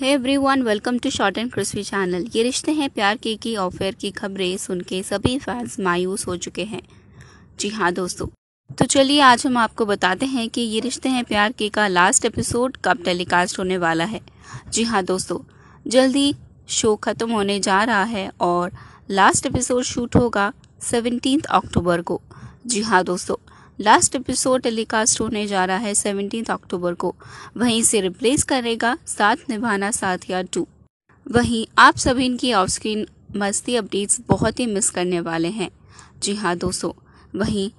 है everyone welcome to short and crispy channel ये रिश्ते हैं प्यार के की ऑफेयर की खबरें सुन के सभी फैंस मायूस हो चुके हैं जी हाँ दोस्तों तो चलिए आज हम आपको बताते हैं कि ये रिश्ते हैं प्यार के का लास्ट एपिसोड कब टेलीकास्ट होने वाला है जी हाँ दोस्तों जल्दी शो ख़त्म होने जा रहा है और लास्ट एपिसोड शूट होगा सेवनटीन अक्टूबर को जी हाँ दोस्तों लास्ट एपिसोड टेलीकास्ट होने जा रहा है सेवनटीन अक्टूबर को वहीं से रिप्लेस करेगा साथ निभाना या टू वहीं आप सभी इनकी ऑफ स्क्रीन मस्ती अपडेट्स बहुत ही मिस करने वाले हैं जी हाँ दोस्तों वहीं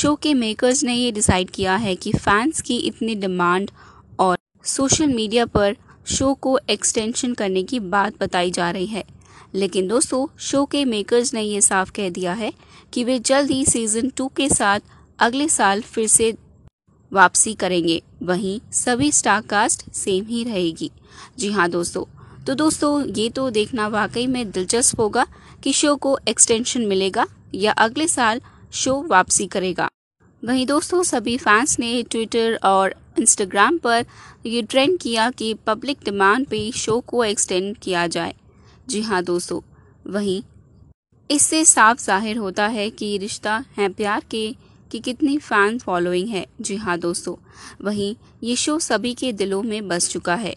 शो के मेकर्स ने ये डिसाइड किया है कि फैंस की इतनी डिमांड और सोशल मीडिया पर शो को एक्सटेंशन करने की बात बताई जा रही है लेकिन दोस्तों शो के मेकर्स ने ये साफ कह दिया है कि वे जल्द ही सीज़न टू के साथ अगले साल फिर से वापसी करेंगे वहीं सभी स्टार कास्ट सेम ही रहेगी जी हाँ दोस्तों तो दोस्तों ये तो देखना वाकई में दिलचस्प होगा कि शो को एक्सटेंशन मिलेगा या अगले साल शो वापसी करेगा वहीं दोस्तों सभी फैंस ने ट्विटर और इंस्टाग्राम पर ये ट्रेंड किया कि पब्लिक डिमांड पे शो को एक्सटेंड किया जाए जी हाँ दोस्तों वहीं इससे साफ जाहिर होता है कि रिश्ता है प्यार के कि कितनी फ़ैन फॉलोइंग है जी हाँ दोस्तों वहीं ये शो सभी के दिलों में बस चुका है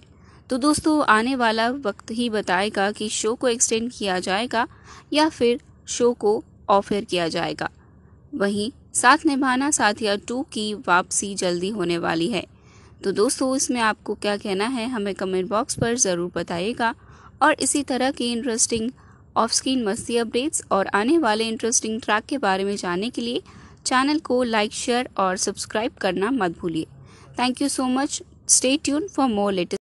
तो दोस्तों आने वाला वक्त ही बताएगा कि शो को एक्सटेंड किया जाएगा या फिर शो को ऑफर किया जाएगा वहीं साथ निभाना साथिया टू की वापसी जल्दी होने वाली है तो दोस्तों इसमें आपको क्या कहना है हमें कमेंट बॉक्स पर ज़रूर बताइएगा और इसी तरह की इंटरेस्टिंग ऑफ स्क्रीन मस्ती अपडेट्स और आने वाले इंटरेस्टिंग ट्रैक के बारे में जानने के लिए चैनल को लाइक शेयर और सब्सक्राइब करना मत भूलिए thank you so much stay tune for more latest